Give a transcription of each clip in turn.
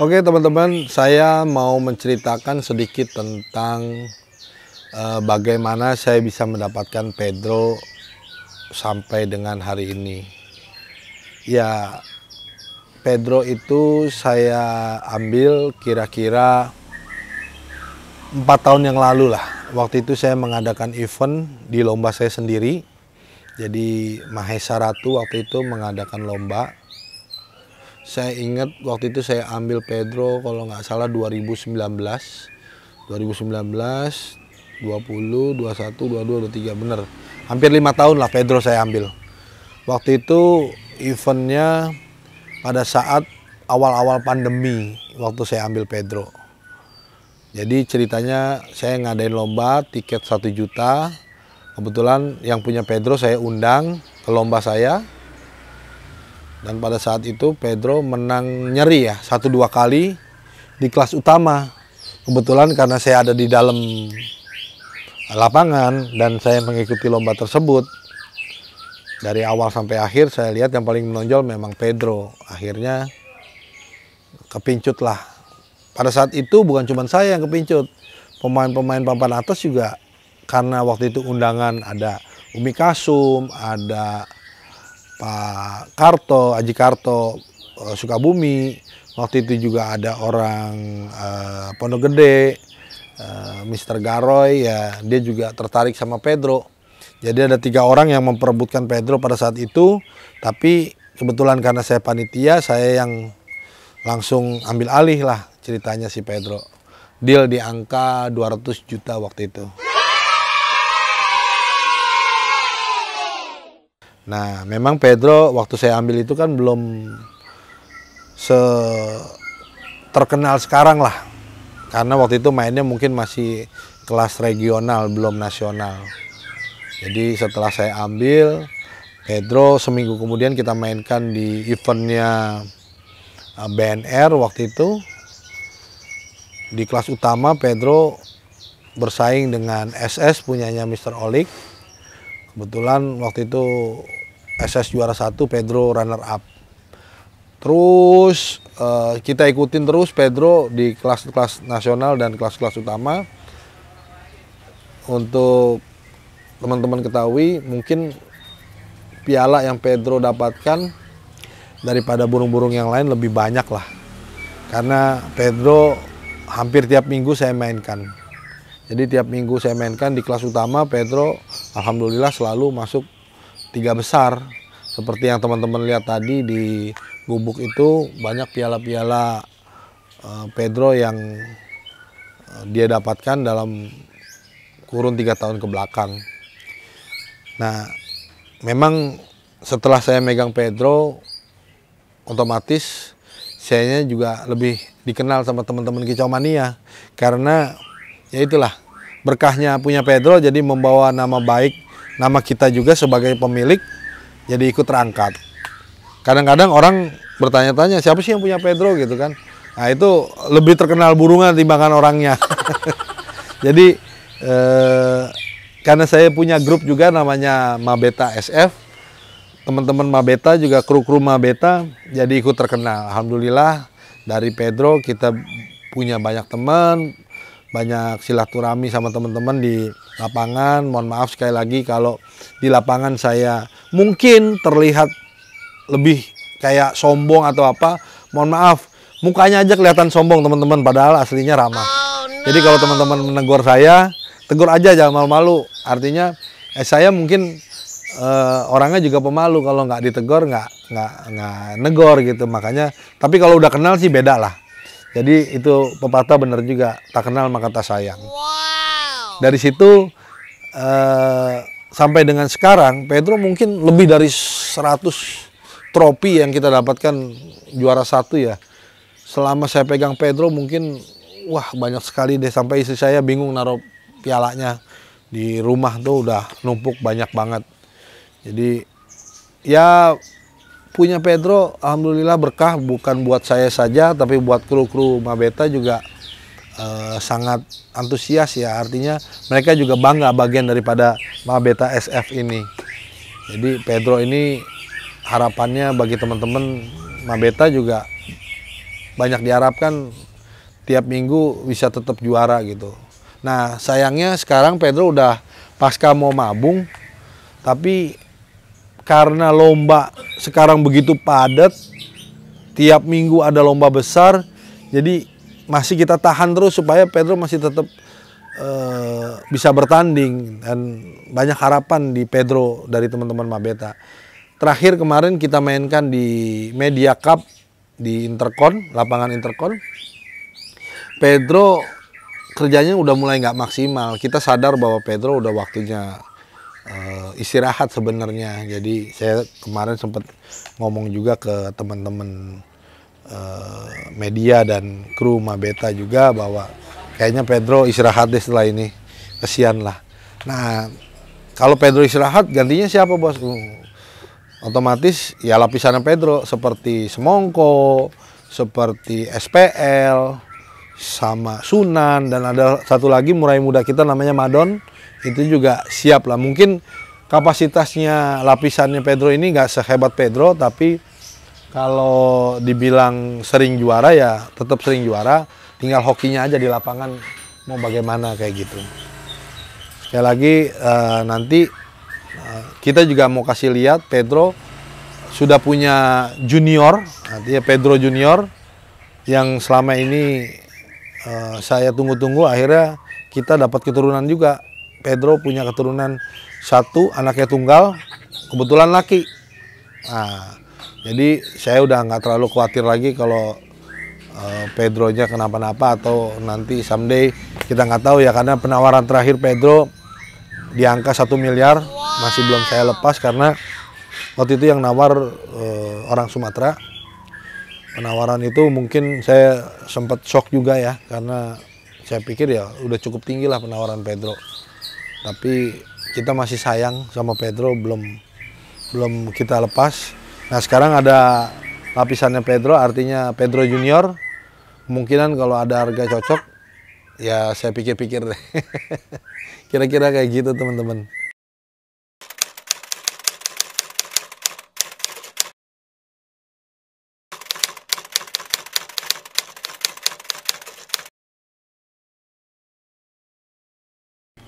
Oke teman-teman, saya mau menceritakan sedikit tentang uh, bagaimana saya bisa mendapatkan Pedro sampai dengan hari ini. Ya, Pedro itu saya ambil kira-kira empat tahun yang lalu lah. Waktu itu saya mengadakan event di lomba saya sendiri. Jadi Mahesa Ratu waktu itu mengadakan lomba. Saya ingat waktu itu saya ambil Pedro kalau nggak salah 2019. 2019, 20, 21, 22, 23 bener. Hampir lima tahun lah Pedro saya ambil. Waktu itu eventnya pada saat awal-awal pandemi waktu saya ambil Pedro jadi ceritanya saya ngadain lomba tiket 1 juta. Kebetulan yang punya Pedro saya undang ke lomba saya. Dan pada saat itu Pedro menang nyeri ya, satu dua kali di kelas utama. Kebetulan karena saya ada di dalam lapangan dan saya mengikuti lomba tersebut. Dari awal sampai akhir saya lihat yang paling menonjol memang Pedro. Akhirnya kepincutlah pada saat itu bukan cuma saya yang kepincut. Pemain-pemain papan atas juga karena waktu itu undangan ada Umi Kasum, ada Pak Karto, Aji Karto eh, Sukabumi. Waktu itu juga ada orang eh, Pondok Gede, eh, Mister Garoy, ya dia juga tertarik sama Pedro. Jadi ada tiga orang yang memperebutkan Pedro pada saat itu, tapi kebetulan karena saya panitia, saya yang langsung ambil alih lah ceritanya si Pedro. Deal di angka 200 juta waktu itu. Nah, memang Pedro waktu saya ambil itu kan belum se terkenal sekarang lah. Karena waktu itu mainnya mungkin masih kelas regional, belum nasional. Jadi setelah saya ambil, Pedro seminggu kemudian kita mainkan di eventnya Ah, BNR waktu itu di kelas utama Pedro bersaing dengan SS punyanya Mr. Olik. Kebetulan waktu itu SS juara satu, Pedro runner up. Terus eh, kita ikutin terus Pedro di kelas-kelas nasional dan kelas-kelas utama. Untuk teman-teman ketahui, mungkin piala yang Pedro dapatkan daripada burung-burung yang lain lebih banyak lah. Karena Pedro hampir tiap minggu saya mainkan. Jadi tiap minggu saya mainkan di kelas utama Pedro alhamdulillah selalu masuk tiga besar. Seperti yang teman-teman lihat tadi di gubuk itu banyak piala-piala eh, Pedro yang eh, dia dapatkan dalam kurun tiga tahun ke belakang. Nah, memang setelah saya megang Pedro, otomatis saya juga lebih dikenal sama teman-teman kicau mania karena ya itulah berkahnya punya Pedro jadi membawa nama baik nama kita juga sebagai pemilik jadi ikut terangkat kadang-kadang orang bertanya-tanya siapa sih yang punya Pedro gitu kan nah itu lebih terkenal burungan timbangan orangnya jadi eh, karena saya punya grup juga namanya Mabeta SF teman-teman Mabeta juga kru-kru Mabeta jadi ikut terkenal. Alhamdulillah dari Pedro kita punya banyak teman, banyak silaturahmi sama teman-teman di lapangan. Mohon maaf sekali lagi kalau di lapangan saya mungkin terlihat lebih kayak sombong atau apa. Mohon maaf, mukanya aja kelihatan sombong teman-teman padahal aslinya ramah. Oh, no. Jadi kalau teman-teman menegur saya, tegur aja jangan malu-malu. Artinya eh, saya mungkin uh, orangnya juga pemalu kalau nggak ditegor nggak nggak nggak negor gitu makanya tapi kalau udah kenal sih beda lah jadi itu pepatah bener juga tak kenal maka tak sayang wow. dari situ uh, sampai dengan sekarang Pedro mungkin lebih dari 100 trofi yang kita dapatkan juara satu ya selama saya pegang Pedro mungkin wah banyak sekali deh sampai istri saya bingung naruh pialanya di rumah tuh udah numpuk banyak banget jadi ya punya Pedro alhamdulillah berkah bukan buat saya saja tapi buat kru-kru Mabeta juga eh, sangat antusias ya artinya mereka juga bangga bagian daripada Mabeta SF ini. Jadi Pedro ini harapannya bagi teman-teman Mabeta juga banyak diharapkan tiap minggu bisa tetap juara gitu. Nah sayangnya sekarang Pedro udah pasca mau mabung tapi karena lomba sekarang begitu padat, tiap minggu ada lomba besar, jadi masih kita tahan terus supaya Pedro masih tetap e, eh, bisa bertanding dan banyak harapan di Pedro dari teman-teman Mabeta. Terakhir kemarin kita mainkan di Media Cup di Intercon, lapangan Intercon. Pedro kerjanya udah mulai nggak maksimal. Kita sadar bahwa Pedro udah waktunya uh, istirahat sebenarnya. Jadi saya kemarin sempat ngomong juga ke teman-teman uh, media dan kru Mabeta juga bahwa kayaknya Pedro istirahat deh setelah ini. Kesian lah. Nah, kalau Pedro istirahat gantinya siapa bos? Uh, otomatis ya lapisannya Pedro seperti Semongko, seperti SPL, sama Sunan dan ada satu lagi murai muda kita namanya Madon itu juga siap lah. Mungkin kapasitasnya lapisannya Pedro ini nggak sehebat Pedro, tapi kalau dibilang sering juara ya tetap sering juara. Tinggal hokinya aja di lapangan mau bagaimana kayak gitu. Sekali lagi eh, nanti eh, kita juga mau kasih lihat Pedro sudah punya junior, artinya Pedro junior yang selama ini eh, saya tunggu-tunggu akhirnya kita dapat keturunan juga Pedro punya keturunan satu anaknya tunggal kebetulan laki nah, jadi saya udah nggak terlalu khawatir lagi kalau uh, Pedronya kenapa-napa atau nanti someday kita nggak tahu ya karena penawaran terakhir Pedro di angka satu miliar masih belum saya lepas karena waktu itu yang nawar uh, orang Sumatera penawaran itu mungkin saya sempat shock juga ya karena saya pikir ya udah cukup tinggi lah penawaran Pedro tapi kita masih sayang sama Pedro belum belum kita lepas. Nah sekarang ada lapisannya Pedro, artinya Pedro Junior. Kemungkinan kalau ada harga cocok, ya saya pikir-pikir deh. Kira-kira kayak gitu teman-teman.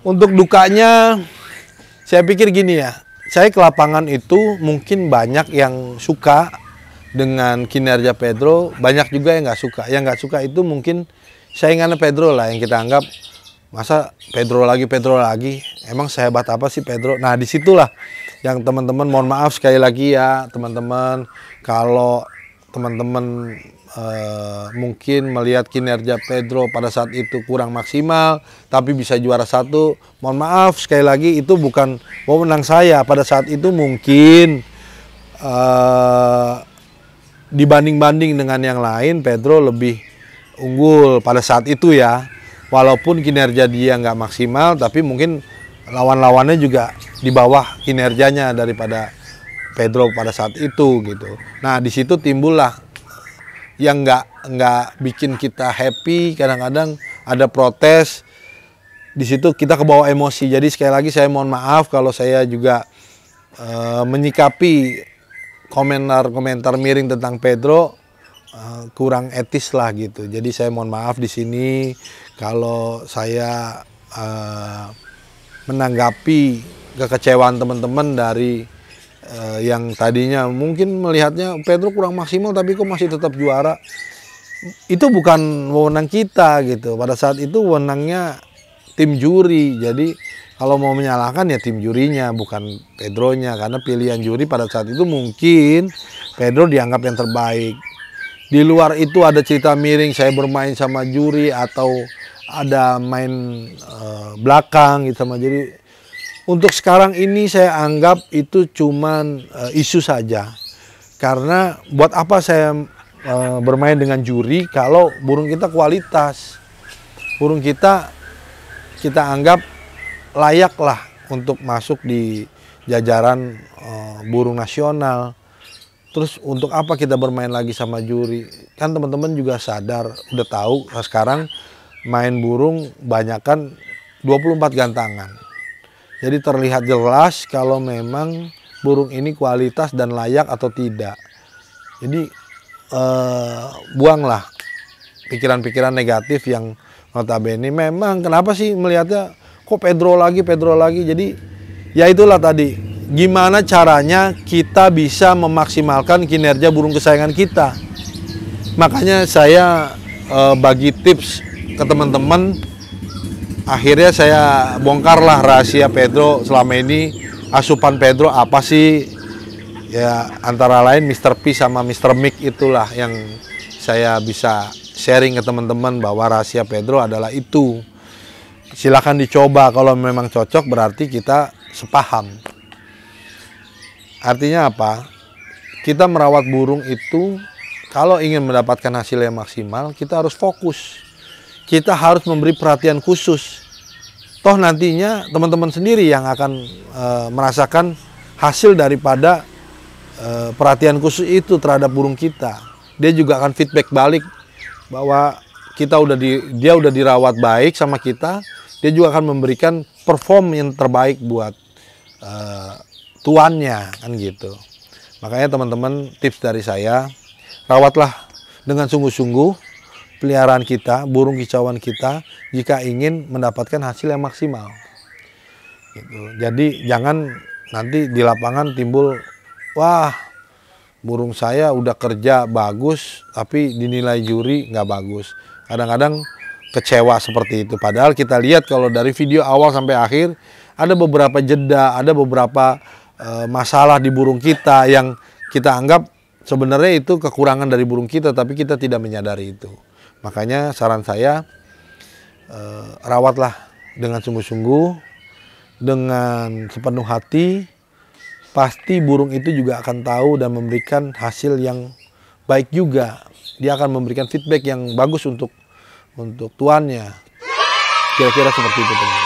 Untuk dukanya, saya pikir gini ya, saya ke lapangan itu mungkin banyak yang suka dengan kinerja Pedro, banyak juga yang nggak suka. Yang nggak suka itu mungkin saingannya Pedro lah yang kita anggap masa Pedro lagi Pedro lagi emang sehebat apa sih Pedro nah disitulah yang teman-teman mohon maaf sekali lagi ya teman-teman kalau teman-teman Eh, mungkin melihat kinerja Pedro pada saat itu kurang maksimal, tapi bisa juara satu. Mohon maaf sekali lagi itu bukan wewenang saya pada saat itu mungkin uh, dibanding-banding dengan yang lain Pedro lebih unggul pada saat itu ya. Walaupun kinerja dia nggak maksimal, tapi mungkin lawan-lawannya juga di bawah kinerjanya daripada Pedro pada saat itu gitu. Nah di situ timbullah yang nggak nggak bikin kita happy kadang-kadang ada protes di situ kita kebawa emosi jadi sekali lagi saya mohon maaf kalau saya juga uh, menyikapi komentar-komentar miring tentang Pedro uh, kurang etis lah gitu jadi saya mohon maaf di sini kalau saya uh, menanggapi kekecewaan teman-teman dari uh, yang tadinya mungkin melihatnya Pedro kurang maksimal tapi kok masih tetap juara itu bukan wewenang kita gitu pada saat itu wewenangnya tim juri jadi kalau mau menyalahkan ya tim jurinya bukan Pedronya karena pilihan juri pada saat itu mungkin Pedro dianggap yang terbaik di luar itu ada cerita miring saya bermain sama juri atau ada main uh, belakang gitu sama juri untuk sekarang ini saya anggap itu cuma uh, eh, isu saja. Karena buat apa saya uh, bermain dengan juri kalau burung kita kualitas. Burung kita kita anggap layaklah untuk masuk di jajaran uh, burung nasional. Terus untuk apa kita bermain lagi sama juri? Kan teman-teman juga sadar, udah tahu sekarang main burung banyakan 24 gantangan. Jadi terlihat jelas kalau memang burung ini kualitas dan layak atau tidak. Jadi eh, buanglah pikiran-pikiran negatif yang notabene memang kenapa sih melihatnya kok Pedro lagi Pedro lagi. Jadi ya itulah tadi gimana caranya kita bisa memaksimalkan kinerja burung kesayangan kita. Makanya saya eh, bagi tips ke teman-teman akhirnya saya bongkarlah rahasia Pedro selama ini asupan Pedro apa sih ya antara lain Mr. P sama Mr. Mick itulah yang saya bisa sharing ke teman-teman bahwa rahasia Pedro adalah itu silahkan dicoba kalau memang cocok berarti kita sepaham artinya apa kita merawat burung itu kalau ingin mendapatkan hasil yang maksimal kita harus fokus kita harus memberi perhatian khusus. Toh nantinya teman-teman sendiri yang akan e, merasakan hasil daripada e, perhatian khusus itu terhadap burung kita. Dia juga akan feedback balik bahwa kita udah di, dia udah dirawat baik sama kita. Dia juga akan memberikan perform yang terbaik buat e, tuannya kan gitu. Makanya teman-teman tips dari saya rawatlah dengan sungguh-sungguh peliharaan kita, burung kicauan kita jika ingin mendapatkan hasil yang maksimal. Gitu. Jadi jangan nanti di lapangan timbul wah burung saya udah kerja bagus tapi dinilai juri nggak bagus. Kadang-kadang kecewa seperti itu. Padahal kita lihat kalau dari video awal sampai akhir ada beberapa jeda, ada beberapa e, masalah di burung kita yang kita anggap sebenarnya itu kekurangan dari burung kita tapi kita tidak menyadari itu. Makanya saran saya eh, rawatlah dengan sungguh-sungguh, dengan sepenuh hati, pasti burung itu juga akan tahu dan memberikan hasil yang baik juga. Dia akan memberikan feedback yang bagus untuk untuk tuannya. Kira-kira seperti itu teman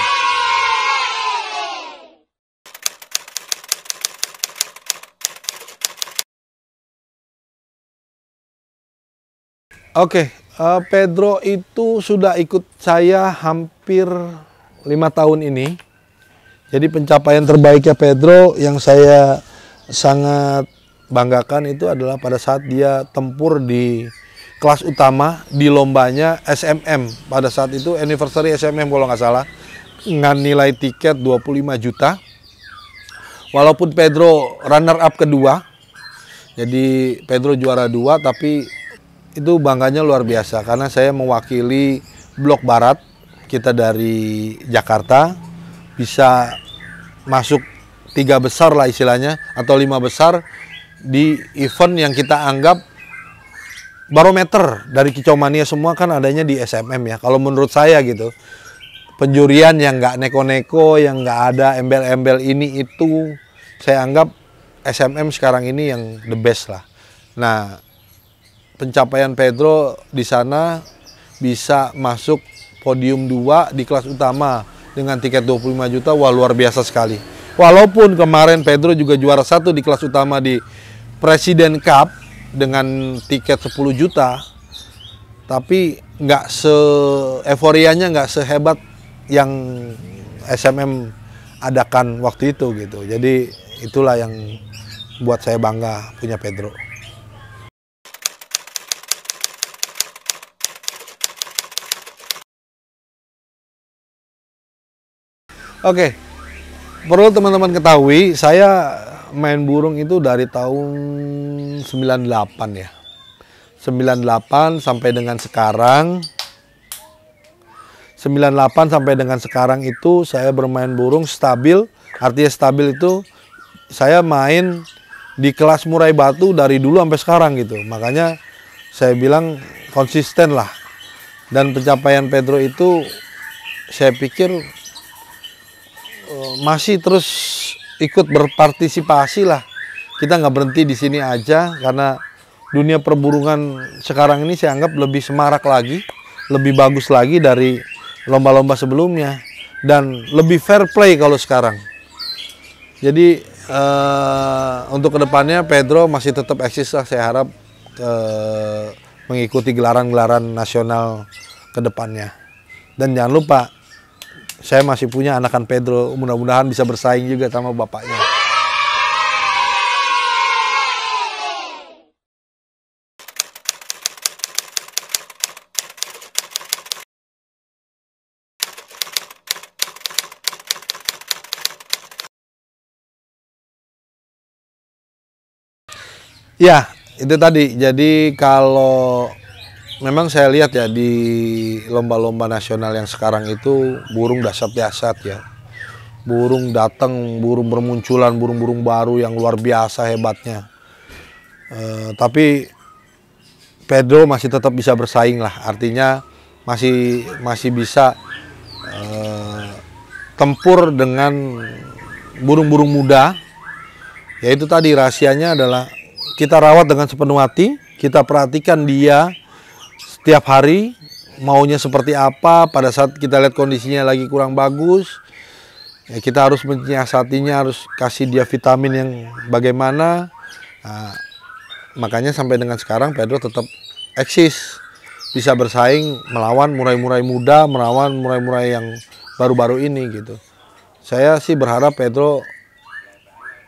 Oke, Uh, Pedro itu sudah ikut saya hampir lima tahun ini. Jadi pencapaian terbaiknya Pedro yang saya sangat banggakan itu adalah pada saat dia tempur di kelas utama di lombanya SMM. Pada saat itu anniversary SMM kalau nggak salah dengan nilai tiket 25 juta. Walaupun Pedro runner up kedua, jadi Pedro juara dua tapi itu bangganya luar biasa karena saya mewakili Blok Barat kita dari Jakarta bisa masuk tiga besar lah istilahnya atau lima besar di event yang kita anggap barometer dari kicau mania semua kan adanya di SMM ya kalau menurut saya gitu penjurian yang nggak neko-neko yang nggak ada embel-embel ini itu saya anggap SMM sekarang ini yang the best lah nah pencapaian Pedro di sana bisa masuk podium 2 di kelas utama dengan tiket 25 juta wah luar biasa sekali. Walaupun kemarin Pedro juga juara satu di kelas utama di Presiden Cup dengan tiket 10 juta, tapi nggak se euforianya nggak sehebat yang SMM adakan waktu itu gitu. Jadi itulah yang buat saya bangga punya Pedro. Oke, okay. perlu teman-teman ketahui, saya main burung itu dari tahun 98 ya. 98 sampai dengan sekarang 98 sampai dengan sekarang itu saya bermain burung stabil. Artinya stabil itu saya main di kelas Murai Batu dari dulu sampai sekarang gitu. Makanya saya bilang konsisten lah. Dan pencapaian Pedro itu saya pikir Eh, masih terus ikut berpartisipasi lah. Kita nggak berhenti di sini aja karena dunia perburungan sekarang ini saya anggap lebih semarak lagi, lebih bagus lagi dari lomba-lomba sebelumnya dan lebih fair play kalau sekarang. Jadi uh, untuk kedepannya Pedro masih tetap eksis lah saya harap uh, mengikuti gelaran-gelaran nasional kedepannya. Dan jangan lupa saya masih punya anakan Pedro. Mudah-mudahan bisa bersaing juga sama bapaknya. Ya, itu tadi. Jadi kalau memang saya lihat ya di lomba-lomba nasional yang sekarang itu burung dasar-dasar ya. Burung datang, burung bermunculan, burung-burung baru yang luar biasa hebatnya. uh, tapi Pedro masih tetap bisa bersaing lah, artinya masih masih bisa uh, tempur dengan burung-burung muda. Yaitu tadi rahasianya adalah kita rawat dengan sepenuh hati, kita perhatikan dia tiap hari maunya seperti apa pada saat kita lihat kondisinya lagi kurang bagus ya kita harus menyiasatinya harus kasih dia vitamin yang bagaimana nah, makanya sampai dengan sekarang Pedro tetap eksis bisa bersaing melawan murai-murai muda melawan murai-murai yang baru-baru ini gitu saya sih berharap Pedro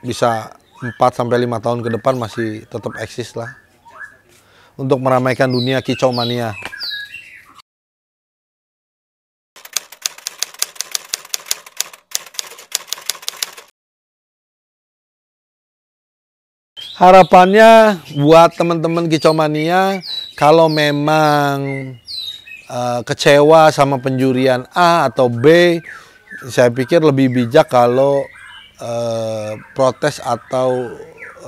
bisa 4 sampai 5 tahun ke depan masih tetap eksis lah untuk meramaikan dunia kicau mania. Harapannya buat teman-teman kicau mania kalau memang uh, kecewa sama penjurian A atau B, saya pikir lebih bijak kalau uh, protes atau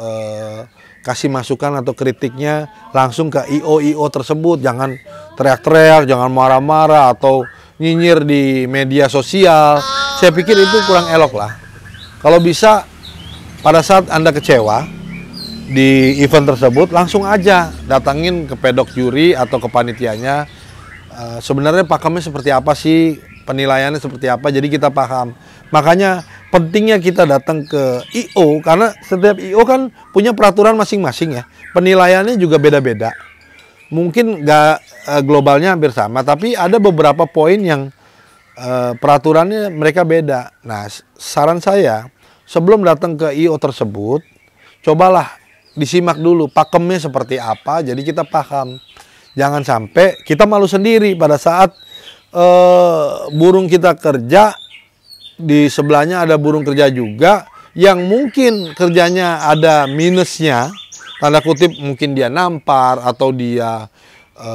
Eh, kasih masukan atau kritiknya langsung ke IO-IO tersebut. Jangan teriak-teriak, jangan marah-marah atau nyinyir di media sosial. Saya pikir itu kurang elok lah. Kalau bisa pada saat Anda kecewa di event tersebut langsung aja datangin ke pedok juri atau ke panitianya. E, sebenarnya pakemnya seperti apa sih? Penilaiannya seperti apa? Jadi kita paham. Makanya pentingnya kita datang ke IO karena setiap IO kan punya peraturan masing-masing ya. Penilaiannya juga beda-beda. Mungkin gak eh, globalnya hampir sama, tapi ada beberapa poin yang e, peraturannya mereka beda. Nah, saran saya sebelum datang ke IO tersebut, cobalah disimak dulu pakemnya seperti apa, jadi kita paham. Jangan sampai kita malu sendiri pada saat e, burung kita kerja di sebelahnya ada burung kerja juga yang mungkin kerjanya ada minusnya tanda kutip mungkin dia nampar atau dia e,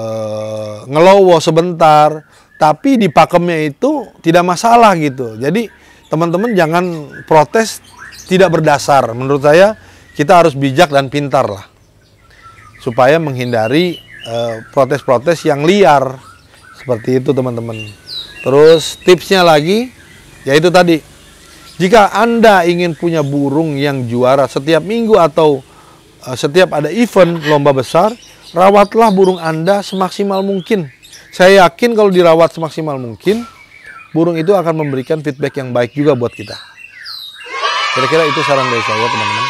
ngelowo sebentar tapi di pakemnya itu tidak masalah gitu jadi teman-teman jangan protes tidak berdasar menurut saya kita harus bijak dan pintar lah supaya menghindari eh, protes-protes yang liar seperti itu teman-teman terus tipsnya lagi yaitu tadi, jika Anda ingin punya burung yang juara setiap minggu atau eh, setiap ada event lomba besar, rawatlah burung Anda semaksimal mungkin. Saya yakin kalau dirawat semaksimal mungkin, burung itu akan memberikan feedback yang baik juga buat kita. Kira-kira itu saran dari saya, teman-teman.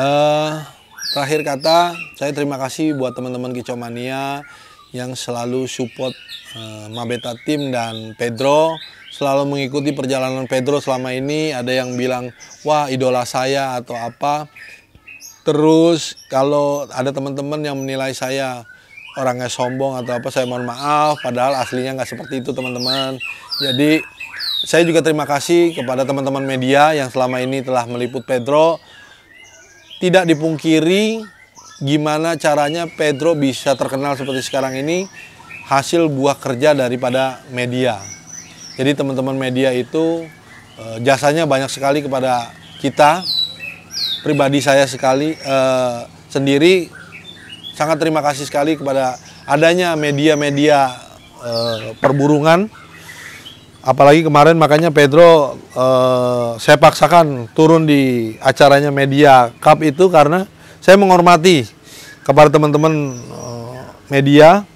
Uh, Terakhir kata, saya terima kasih buat teman-teman Kicomania yang selalu support uh, eh, Mabeta Tim dan Pedro selalu mengikuti perjalanan Pedro selama ini ada yang bilang wah idola saya atau apa terus kalau ada teman-teman yang menilai saya orangnya sombong atau apa saya mohon maaf padahal aslinya nggak seperti itu teman-teman jadi saya juga terima kasih kepada teman-teman media yang selama ini telah meliput Pedro tidak dipungkiri gimana caranya Pedro bisa terkenal seperti sekarang ini hasil buah kerja daripada media. Jadi teman-teman media itu eh, jasanya banyak sekali kepada kita. Pribadi saya sekali e, sendiri sangat terima kasih sekali kepada adanya media-media e, perburungan apalagi kemarin makanya Pedro eh, saya paksakan turun di acaranya media cup itu karena saya menghormati kepada teman-teman eh, media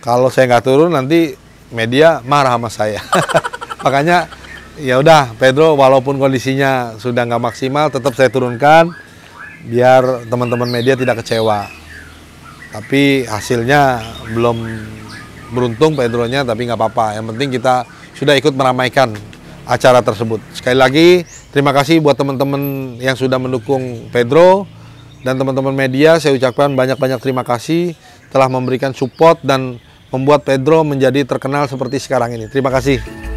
kalau saya nggak turun nanti media marah sama saya makanya ya udah Pedro walaupun kondisinya sudah nggak maksimal tetap saya turunkan biar teman-teman media tidak kecewa tapi hasilnya belum beruntung Pedronya tapi nggak apa-apa yang penting kita sudah ikut meramaikan acara tersebut. Sekali lagi, terima kasih buat teman-teman yang sudah mendukung Pedro dan teman-teman media. Saya ucapkan banyak-banyak terima kasih telah memberikan support dan membuat Pedro menjadi terkenal seperti sekarang ini. Terima kasih.